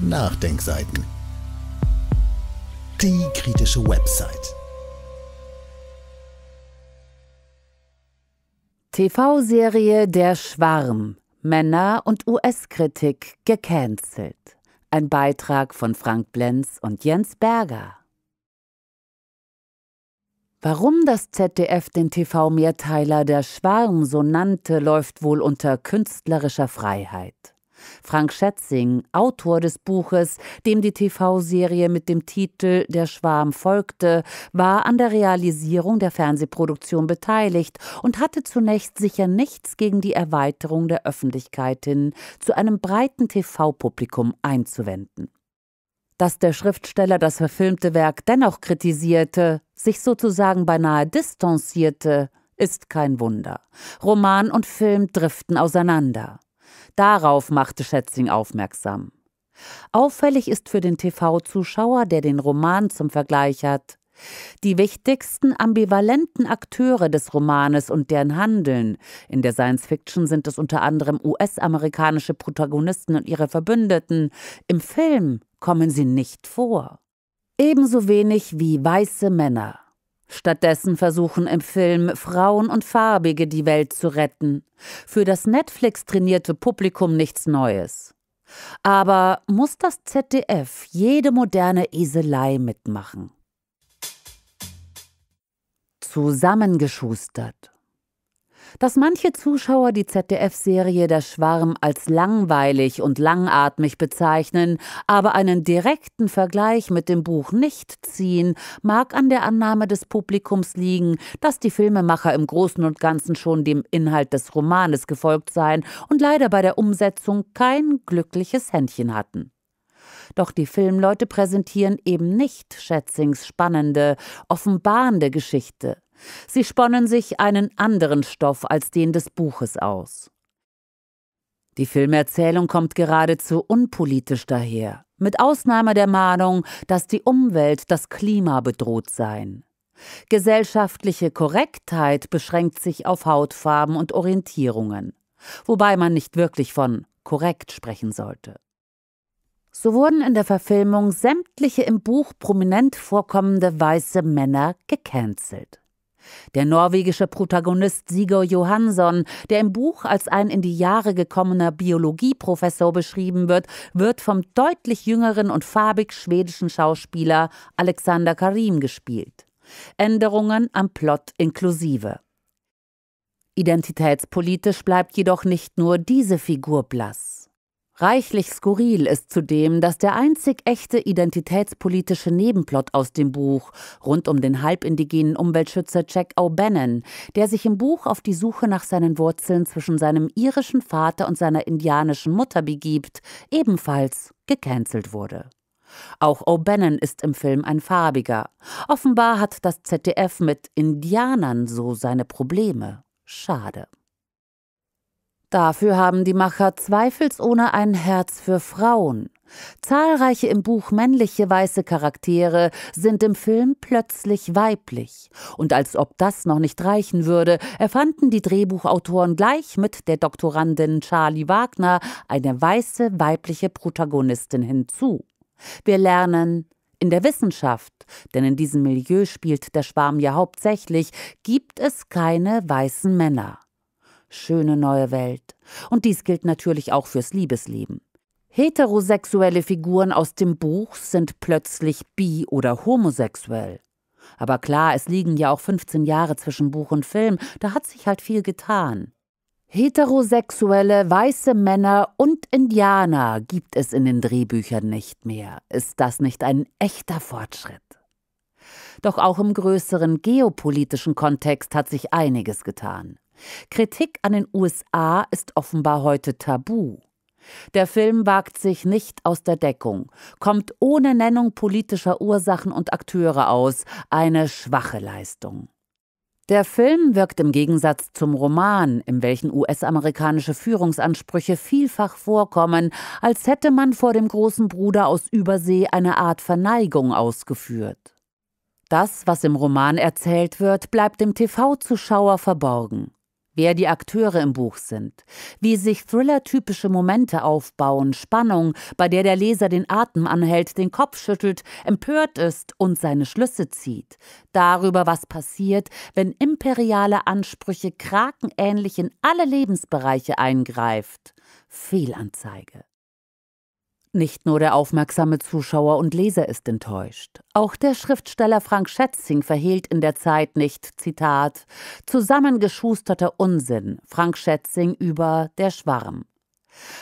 Nachdenkseiten. Die kritische Website. TV-Serie Der Schwarm. Männer und US-Kritik gecancelt. Ein Beitrag von Frank Blenz und Jens Berger. Warum das ZDF den TV-Mehrteiler Der Schwarm so nannte, läuft wohl unter künstlerischer Freiheit. Frank Schätzing, Autor des Buches, dem die TV-Serie mit dem Titel Der Schwarm folgte, war an der Realisierung der Fernsehproduktion beteiligt und hatte zunächst sicher nichts gegen die Erweiterung der Öffentlichkeit hin zu einem breiten TV-Publikum einzuwenden. Dass der Schriftsteller das verfilmte Werk dennoch kritisierte, sich sozusagen beinahe distanzierte, ist kein Wunder. Roman und Film driften auseinander. Darauf machte Schätzing aufmerksam. Auffällig ist für den TV-Zuschauer, der den Roman zum Vergleich hat, die wichtigsten ambivalenten Akteure des Romanes und deren Handeln. In der Science Fiction sind es unter anderem US-amerikanische Protagonisten und ihre Verbündeten. Im Film kommen sie nicht vor. Ebenso wenig wie weiße Männer. Stattdessen versuchen im Film Frauen und Farbige die Welt zu retten. Für das Netflix trainierte Publikum nichts Neues. Aber muss das ZDF jede moderne Eselei mitmachen? Zusammengeschustert. Dass manche Zuschauer die ZDF-Serie Der Schwarm als langweilig und langatmig bezeichnen, aber einen direkten Vergleich mit dem Buch nicht ziehen, mag an der Annahme des Publikums liegen, dass die Filmemacher im Großen und Ganzen schon dem Inhalt des Romanes gefolgt seien und leider bei der Umsetzung kein glückliches Händchen hatten. Doch die Filmleute präsentieren eben nicht Schätzings spannende, offenbarende Geschichte. Sie sponnen sich einen anderen Stoff als den des Buches aus. Die Filmerzählung kommt geradezu unpolitisch daher, mit Ausnahme der Mahnung, dass die Umwelt, das Klima bedroht seien. Gesellschaftliche Korrektheit beschränkt sich auf Hautfarben und Orientierungen, wobei man nicht wirklich von korrekt sprechen sollte. So wurden in der Verfilmung sämtliche im Buch prominent vorkommende weiße Männer gecancelt. Der norwegische Protagonist Sigur Johansson, der im Buch als ein in die Jahre gekommener Biologieprofessor beschrieben wird, wird vom deutlich jüngeren und farbig schwedischen Schauspieler Alexander Karim gespielt. Änderungen am Plot inklusive. Identitätspolitisch bleibt jedoch nicht nur diese Figur blass. Reichlich skurril ist zudem, dass der einzig echte identitätspolitische Nebenplot aus dem Buch rund um den halbindigenen Umweltschützer Jack O'Bannon, der sich im Buch auf die Suche nach seinen Wurzeln zwischen seinem irischen Vater und seiner indianischen Mutter begibt, ebenfalls gecancelt wurde. Auch O'Bannon ist im Film ein farbiger. Offenbar hat das ZDF mit Indianern so seine Probleme. Schade. Dafür haben die Macher zweifelsohne ein Herz für Frauen. Zahlreiche im Buch männliche weiße Charaktere sind im Film plötzlich weiblich. Und als ob das noch nicht reichen würde, erfanden die Drehbuchautoren gleich mit der Doktorandin Charlie Wagner eine weiße weibliche Protagonistin hinzu. Wir lernen in der Wissenschaft, denn in diesem Milieu spielt der Schwarm ja hauptsächlich, gibt es keine weißen Männer schöne neue Welt. Und dies gilt natürlich auch fürs Liebesleben. Heterosexuelle Figuren aus dem Buch sind plötzlich bi- oder homosexuell. Aber klar, es liegen ja auch 15 Jahre zwischen Buch und Film, da hat sich halt viel getan. Heterosexuelle weiße Männer und Indianer gibt es in den Drehbüchern nicht mehr. Ist das nicht ein echter Fortschritt? Doch auch im größeren geopolitischen Kontext hat sich einiges getan. Kritik an den USA ist offenbar heute tabu. Der Film wagt sich nicht aus der Deckung, kommt ohne Nennung politischer Ursachen und Akteure aus, eine schwache Leistung. Der Film wirkt im Gegensatz zum Roman, in welchen US-amerikanische Führungsansprüche vielfach vorkommen, als hätte man vor dem großen Bruder aus Übersee eine Art Verneigung ausgeführt. Das, was im Roman erzählt wird, bleibt dem TV-Zuschauer verborgen wer die Akteure im Buch sind, wie sich Thriller-typische Momente aufbauen, Spannung, bei der der Leser den Atem anhält, den Kopf schüttelt, empört ist und seine Schlüsse zieht, darüber, was passiert, wenn imperiale Ansprüche krakenähnlich in alle Lebensbereiche eingreift. Fehlanzeige. Nicht nur der aufmerksame Zuschauer und Leser ist enttäuscht. Auch der Schriftsteller Frank Schätzing verhehlt in der Zeit nicht, Zitat, zusammengeschusterter Unsinn, Frank Schätzing über Der Schwarm.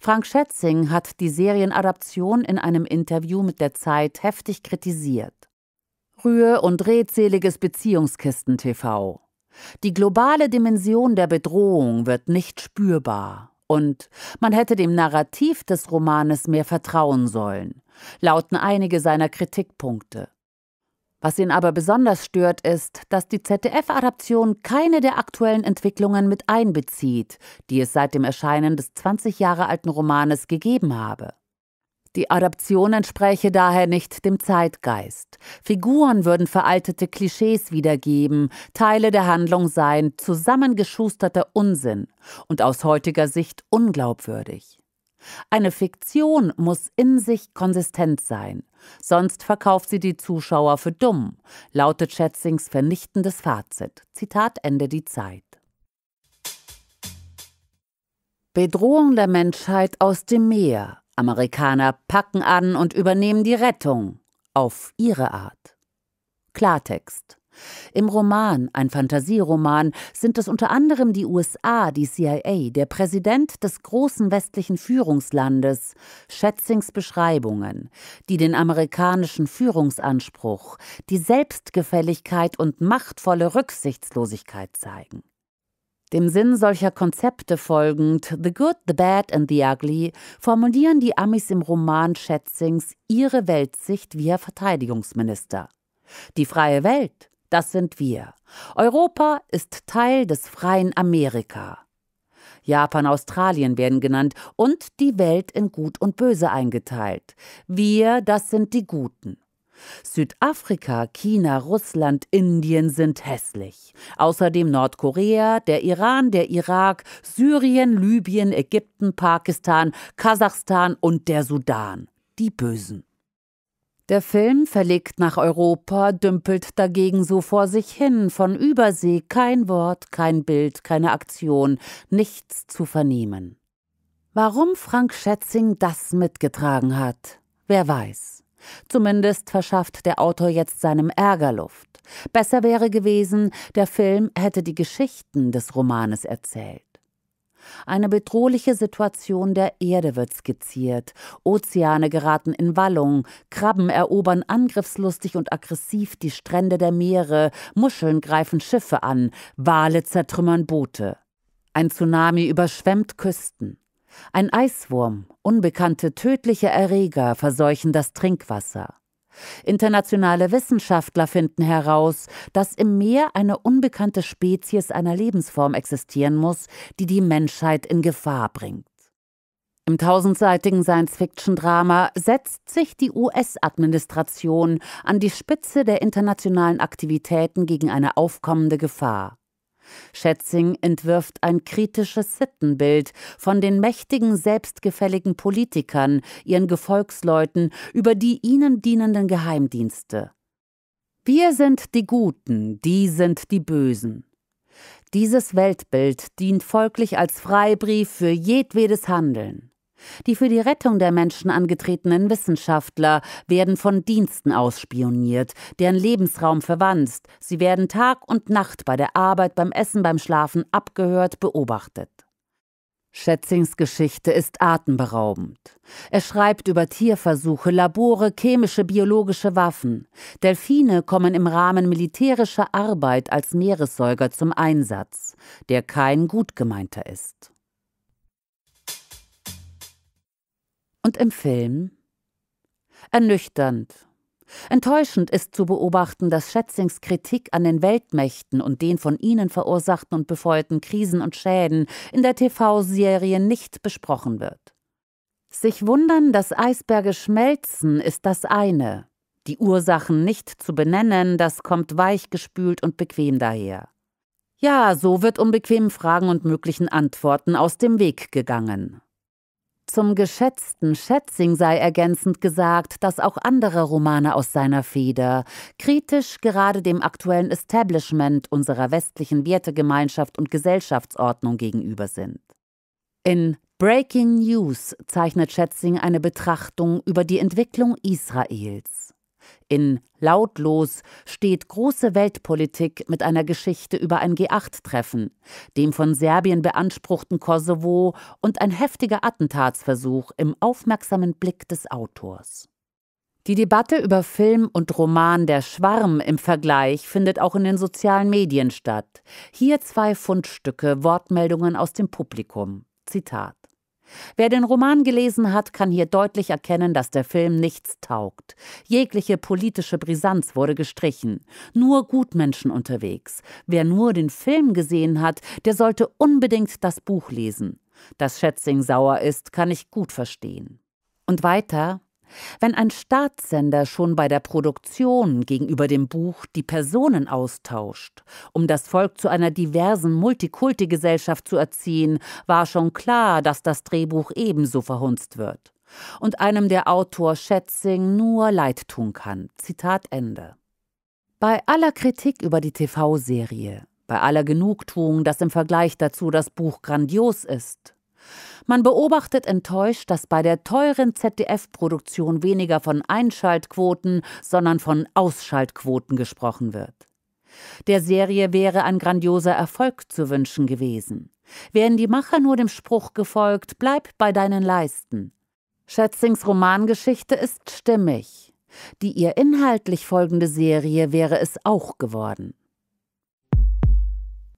Frank Schätzing hat die Serienadaption in einem Interview mit der Zeit heftig kritisiert. Rühr- und redseliges Beziehungskisten-TV. Die globale Dimension der Bedrohung wird nicht spürbar und man hätte dem Narrativ des Romanes mehr vertrauen sollen, lauten einige seiner Kritikpunkte. Was ihn aber besonders stört, ist, dass die ZDF-Adaption keine der aktuellen Entwicklungen mit einbezieht, die es seit dem Erscheinen des 20 Jahre alten Romanes gegeben habe. Die Adaption entspräche daher nicht dem Zeitgeist. Figuren würden veraltete Klischees wiedergeben, Teile der Handlung seien zusammengeschusterter Unsinn und aus heutiger Sicht unglaubwürdig. Eine Fiktion muss in sich konsistent sein, sonst verkauft sie die Zuschauer für dumm, lautet Schätzings vernichtendes Fazit. Zitat Ende die Zeit. Bedrohung der Menschheit aus dem Meer Amerikaner packen an und übernehmen die Rettung auf ihre Art. Klartext. Im Roman, ein Fantasieroman, sind es unter anderem die USA, die CIA, der Präsident des großen westlichen Führungslandes, Schätzings Beschreibungen, die den amerikanischen Führungsanspruch, die Selbstgefälligkeit und machtvolle Rücksichtslosigkeit zeigen. Dem Sinn solcher Konzepte folgend, The Good, the Bad and the Ugly, formulieren die Amis im Roman Schätzings ihre Weltsicht via Verteidigungsminister. Die freie Welt, das sind wir. Europa ist Teil des freien Amerika. Japan, Australien werden genannt und die Welt in Gut und Böse eingeteilt. Wir, das sind die Guten. Südafrika, China, Russland, Indien sind hässlich. Außerdem Nordkorea, der Iran, der Irak, Syrien, Libyen, Ägypten, Pakistan, Kasachstan und der Sudan. Die Bösen. Der Film, verlegt nach Europa, dümpelt dagegen so vor sich hin, von Übersee kein Wort, kein Bild, keine Aktion, nichts zu vernehmen. Warum Frank Schätzing das mitgetragen hat, wer weiß. Zumindest verschafft der Autor jetzt seinem Ärger Luft. Besser wäre gewesen, der Film hätte die Geschichten des Romanes erzählt. Eine bedrohliche Situation der Erde wird skizziert. Ozeane geraten in Wallung, Krabben erobern angriffslustig und aggressiv die Strände der Meere, Muscheln greifen Schiffe an, Wale zertrümmern Boote. Ein Tsunami überschwemmt Küsten. Ein Eiswurm, unbekannte tödliche Erreger verseuchen das Trinkwasser. Internationale Wissenschaftler finden heraus, dass im Meer eine unbekannte Spezies einer Lebensform existieren muss, die die Menschheit in Gefahr bringt. Im tausendseitigen Science-Fiction-Drama setzt sich die US-Administration an die Spitze der internationalen Aktivitäten gegen eine aufkommende Gefahr. Schätzing entwirft ein kritisches Sittenbild von den mächtigen, selbstgefälligen Politikern, ihren Gefolgsleuten, über die ihnen dienenden Geheimdienste. Wir sind die Guten, die sind die Bösen. Dieses Weltbild dient folglich als Freibrief für jedwedes Handeln. Die für die Rettung der Menschen angetretenen Wissenschaftler werden von Diensten ausspioniert, deren Lebensraum verwandt. Sie werden Tag und Nacht bei der Arbeit, beim Essen, beim Schlafen abgehört, beobachtet. Schätzings Geschichte ist atemberaubend. Er schreibt über Tierversuche, Labore, chemische, biologische Waffen. Delfine kommen im Rahmen militärischer Arbeit als Meeressäuger zum Einsatz, der kein gut gemeinter ist. Und im Film? Ernüchternd. Enttäuschend ist zu beobachten, dass Schätzings Kritik an den Weltmächten und den von ihnen verursachten und befeuerten Krisen und Schäden in der TV-Serie nicht besprochen wird. Sich wundern, dass Eisberge schmelzen, ist das eine. Die Ursachen nicht zu benennen, das kommt weichgespült und bequem daher. Ja, so wird unbequemen Fragen und möglichen Antworten aus dem Weg gegangen. Zum geschätzten Schätzing sei ergänzend gesagt, dass auch andere Romane aus seiner Feder, kritisch gerade dem aktuellen Establishment unserer westlichen Wertegemeinschaft und Gesellschaftsordnung gegenüber sind. In Breaking News zeichnet Schätzing eine Betrachtung über die Entwicklung Israels. In Lautlos steht große Weltpolitik mit einer Geschichte über ein G8-Treffen, dem von Serbien beanspruchten Kosovo und ein heftiger Attentatsversuch im aufmerksamen Blick des Autors. Die Debatte über Film und Roman Der Schwarm im Vergleich findet auch in den sozialen Medien statt. Hier zwei Fundstücke, Wortmeldungen aus dem Publikum. Zitat. Wer den Roman gelesen hat, kann hier deutlich erkennen, dass der Film nichts taugt. Jegliche politische Brisanz wurde gestrichen. Nur Gutmenschen unterwegs. Wer nur den Film gesehen hat, der sollte unbedingt das Buch lesen. Dass Schätzing sauer ist, kann ich gut verstehen. Und weiter, wenn ein Staatssender schon bei der Produktion gegenüber dem Buch die Personen austauscht, um das Volk zu einer diversen Multikulti-Gesellschaft zu erziehen, war schon klar, dass das Drehbuch ebenso verhunzt wird und einem der Autor Schätzing nur leid tun kann. Zitat Ende. Bei aller Kritik über die TV-Serie, bei aller Genugtuung, dass im Vergleich dazu das Buch grandios ist, man beobachtet enttäuscht, dass bei der teuren ZDF-Produktion weniger von Einschaltquoten, sondern von Ausschaltquoten gesprochen wird. Der Serie wäre ein grandioser Erfolg zu wünschen gewesen. Wären die Macher nur dem Spruch gefolgt, bleib bei deinen Leisten. Schätzings Romangeschichte ist stimmig. Die ihr inhaltlich folgende Serie wäre es auch geworden.